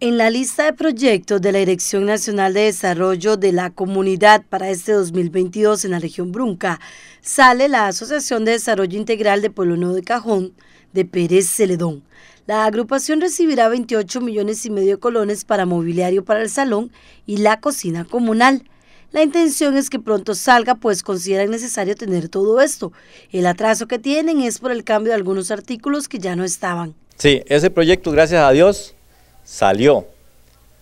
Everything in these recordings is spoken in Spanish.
En la lista de proyectos de la Dirección Nacional de Desarrollo de la Comunidad para este 2022 en la región Brunca sale la Asociación de Desarrollo Integral de Pueblo Nuevo de Cajón de Pérez Celedón. La agrupación recibirá 28 millones y medio de colones para mobiliario para el salón y la cocina comunal. La intención es que pronto salga, pues consideran necesario tener todo esto. El atraso que tienen es por el cambio de algunos artículos que ya no estaban. Sí, ese proyecto, gracias a Dios, salió.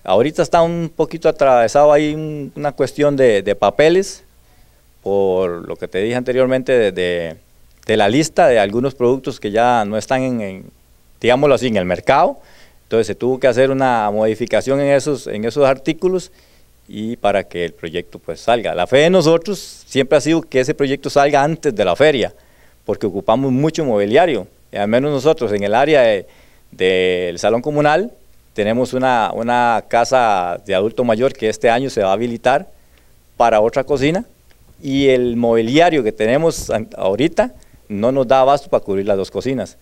Ahorita está un poquito atravesado ahí una cuestión de, papeles, por lo que te dije anteriormente, de, la lista de algunos productos que ya no están en, digámoslo así, en el mercado. Entonces se tuvo que hacer una modificación en esos, en esos artículos y para que el proyecto pues salga. La fe de nosotros siempre ha sido que ese proyecto salga antes de la feria, porque ocupamos mucho mobiliario. al menos nosotros en el área del Salón Comunal, tenemos una, una casa de adulto mayor que este año se va a habilitar para otra cocina y el mobiliario que tenemos ahorita no nos da abasto para cubrir las dos cocinas.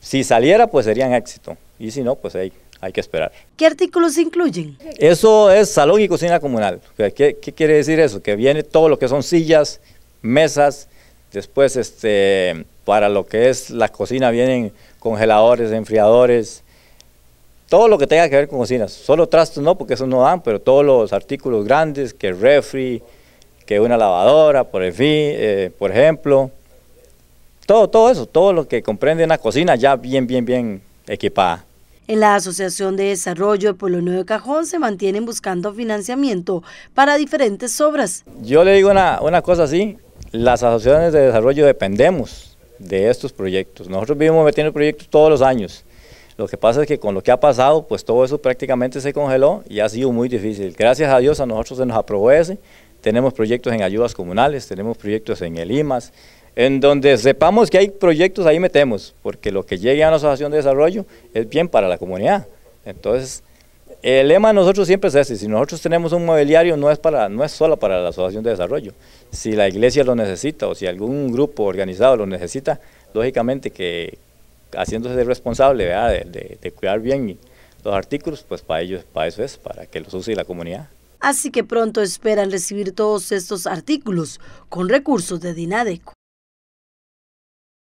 Si saliera, pues sería un éxito. Y si no, pues hay, hay que esperar. ¿Qué artículos incluyen? Eso es salón y cocina comunal. ¿Qué, ¿Qué, quiere decir eso? Que viene todo lo que son sillas, mesas, después este, para lo que es la cocina vienen congeladores, enfriadores, todo lo que tenga que ver con cocinas. Solo trastos no, porque eso no dan, pero todos los artículos grandes, que refri, que una lavadora, por, fin, eh, por ejemplo. Todo, todo eso, todo lo que comprende una cocina ya bien, bien, bien equipada. En la Asociación de Desarrollo de Pueblo Nuevo Cajón se mantienen buscando financiamiento para diferentes obras. Yo le digo una, una cosa así, las asociaciones de desarrollo dependemos de estos proyectos. Nosotros vivimos metiendo proyectos todos los años. Lo que pasa es que con lo que ha pasado, pues todo eso prácticamente se congeló y ha sido muy difícil. Gracias a Dios a nosotros se nos aprobó ese. Tenemos proyectos en ayudas comunales, tenemos proyectos en el IMAS, en donde sepamos que hay proyectos, ahí metemos, porque lo que llegue a la Asociación de Desarrollo es bien para la comunidad. Entonces, el lema de nosotros siempre es ese, si nosotros tenemos un mobiliario no es, para, no es solo para la Asociación de Desarrollo, si la iglesia lo necesita o si algún grupo organizado lo necesita, lógicamente que, haciéndose responsable de, cuidar bien los artículos, pues para ellos, para eso es, para que los use la comunidad. Así que pronto esperan recibir todos estos artículos con recursos de Dinadeco.